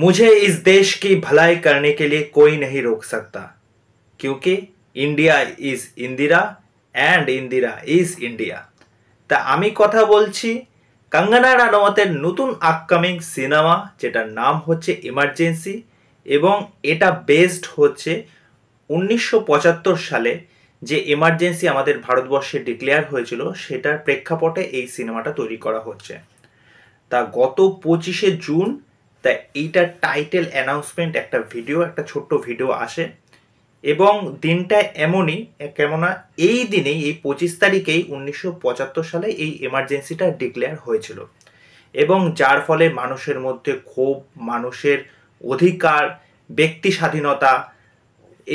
मुझे इस देश की भलाई करने के लिए कोई नहीं रोक सकता क्योंकि India is Indira and Indira is India তা আমি কথা বলছি কঙ্গনা রানাওয়াতের নতুন আপকামিং সিনেমা যেটার নাম হচ্ছে ইমার্জেন্সি এবং এটা বেসড হচ্ছে উনিশশো সালে যে এমার্জেন্সি আমাদের ভারতবর্ষে ডিক্লেয়ার হয়েছিল সেটার প্রেক্ষাপটে এই সিনেমাটা তৈরি করা হচ্ছে তা গত পঁচিশে জুন তা এইটার টাইটেল অ্যানাউন্সমেন্ট একটা ভিডিও একটা ছোট্ট ভিডিও আসে এবং দিনটা এমনই কেননা এই দিনেই এই পঁচিশ তারিখেই উনিশশো সালে এই এমার্জেন্সিটা ডিক্লেয়ার হয়েছিল এবং যার ফলে মানুষের মধ্যে ক্ষোভ মানুষের অধিকার ব্যক্তি স্বাধীনতা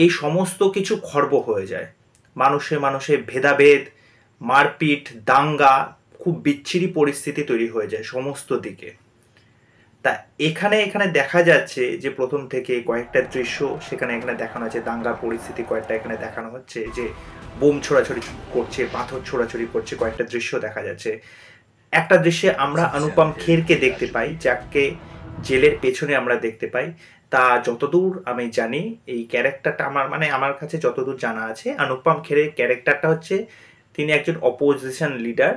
এই সমস্ত কিছু খর্ব হয়ে যায় মানুষে মানুষে ভেদাভেদ মারপিট দাঙ্গা খুব বিচ্ছিরি পরিস্থিতি তৈরি হয়ে যায় সমস্ত দিকে তা এখানে এখানে দেখা যাচ্ছে যে প্রথম থেকে কয়েকটা দৃশ্য সেখানে এখানে দেখানো আছে দাঙ্গা পরিস্থিতি কয়েকটা এখানে দেখানো হচ্ছে যে বোম ছোড়াছড়ি করছে পাথর ছোড়াছড়ি করছে কয়েকটা দৃশ্য দেখা যাচ্ছে একটা দৃশ্যে আমরা আচ্ছা, অনুপম আচ্ছা। খেরকে দেখতে পাই যাকে জেলের পেছনে আমরা দেখতে পাই তা যতদূর আমি জানি এই ক্যারেক্টারটা আমার মানে আমার কাছে যতদূর জানা আছে অনুপম খেরের ক্যারেক্টারটা হচ্ছে তিনি একজন অপোজিশন লিডার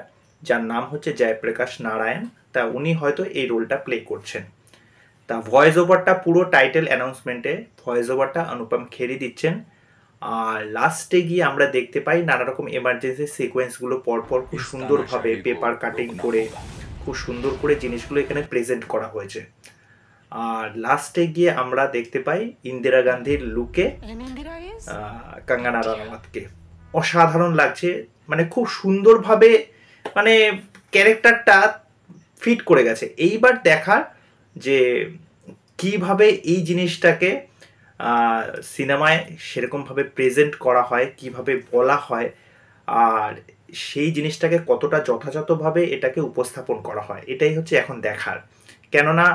যার নাম হচ্ছে জয়প্রকাশ নারায়ণ তা উনি হয়তো এই রোলটা প্লে করছেন তা ভয়েস ওভারটা পুরো টাইটেল অ্যানাউন্সমেন্টে ভয়েস ওভারটা অনুপম খেরি দিচ্ছেন আর লাস্টে গিয়ে আমরা দেখতে পাই নানা রকম এমার্জেন্সি সিকোয়েন্সগুলো পরপর খুব সুন্দরভাবে পেপার কাটিং করে খুব সুন্দর করে জিনিসগুলো এখানে প্রেজেন্ট করা হয়েছে আর লাস্টে গিয়ে আমরা দেখতে পাই ইন্দিরা গান্ধীর লুকে কাঙ্গানা রানাওয়াতকে অসাধারণ লাগছে মানে খুব সুন্দরভাবে মানে ক্যারেক্টারটা ফিট করে গেছে এইবার দেখার যে কিভাবে এই জিনিসটাকে সিনেমায় সেরকমভাবে প্রেজেন্ট করা হয় কিভাবে বলা হয় আর সেই জিনিসটাকে কতটা যথাযথভাবে এটাকে উপস্থাপন করা হয় এটাই হচ্ছে এখন দেখার কেননা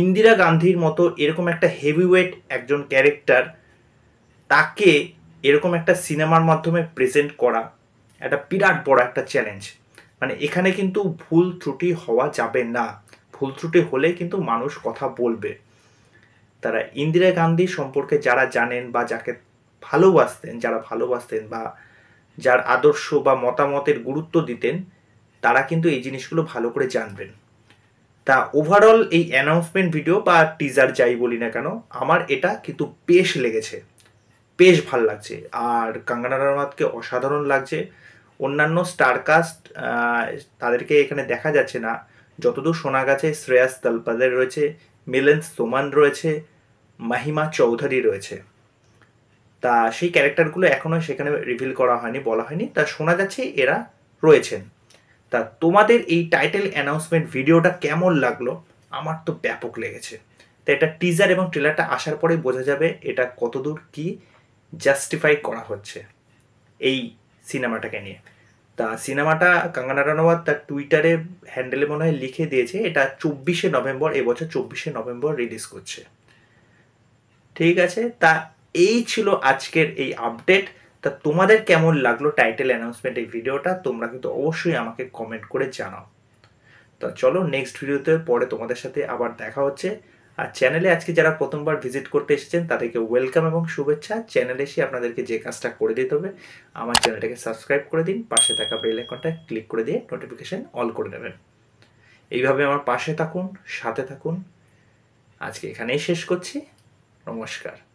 ইন্দিরা গান্ধীর মতো এরকম একটা হেভিওয়েট একজন ক্যারেক্টার তাকে এরকম একটা সিনেমার মাধ্যমে প্রেজেন্ট করা একটা বিরাট বড় একটা চ্যালেঞ্জ মানে এখানে কিন্তু ভুল ত্রুটি হওয়া যাবে না ভুল ত্রুটি হলে কিন্তু মানুষ কথা বলবে তারা ইন্দিরা গান্ধী সম্পর্কে যারা জানেন বা যাকে ভালোবাসতেন যারা ভালোবাসতেন বা যার আদর্শ বা মতামতের গুরুত্ব দিতেন তারা কিন্তু এই জিনিসগুলো ভালো করে জানবেন তা ওভারঅল এই অ্যানাউন্সমেন্ট ভিডিও বা টিজার যাই বলি না কেন আমার এটা কিন্তু বেশ লেগেছে বেশ ভাল লাগছে আর কাঙ্গনা রানাওয়াতকে অসাধারণ লাগছে অন্যান্য স্টারকাস্ট তাদেরকে এখানে দেখা যাচ্ছে না যতদূর শোনা গেছে শ্রেয়াস তালপাদের রয়েছে মিলেন সোমান রয়েছে মাহিমা চৌধুরী রয়েছে তা সেই ক্যারেক্টারগুলো এখনও সেখানে রিভিল করা হয়নি বলা হয়নি তা শোনা যাচ্ছে এরা রয়েছেন তা তোমাদের এই টাইটেল অ্যানাউন্সমেন্ট ভিডিওটা কেমন লাগলো আমার তো ব্যাপক লেগেছে তা এটা টিজার এবং ট্রেলারটা আসার পরে বোঝা যাবে এটা কতদূর কি জাস্টিফাই করা হচ্ছে এই সিনেমাটাকে নিয়ে তা সিনেমাটা কাঙ্গনা রানাওয়াত তার টুইটারে হ্যান্ডেলে মনে হয় লিখে দিয়েছে এটা চব্বিশে নভেম্বর এবছর চব্বিশে নভেম্বর রিলিজ করছে ঠিক আছে তা এই ছিল আজকের এই আপডেট তা তোমাদের কেমন লাগলো টাইটেল অ্যানাউন্সমেন্ট এই ভিডিওটা তোমরা কিন্তু অবশ্যই আমাকে কমেন্ট করে জানাও তা চলো নেক্সট ভিডিওতে পরে তোমাদের সাথে আবার দেখা হচ্ছে আর চ্যানেলে আজকে যারা প্রথমবার ভিজিট করতে এসেছেন তাদেরকে ওয়েলকাম এবং শুভেচ্ছা চ্যানেলে এসে আপনাদেরকে যে কাজটা করে দিতে হবে আমার চ্যানেলটাকে সাবস্ক্রাইব করে দিন পাশে থাকা বেল আইকনটা ক্লিক করে দিয়ে নোটিফিকেশান অল করে নেবেন এইভাবে আমার পাশে থাকুন সাথে থাকুন আজকে এখানেই শেষ করছি নমস্কার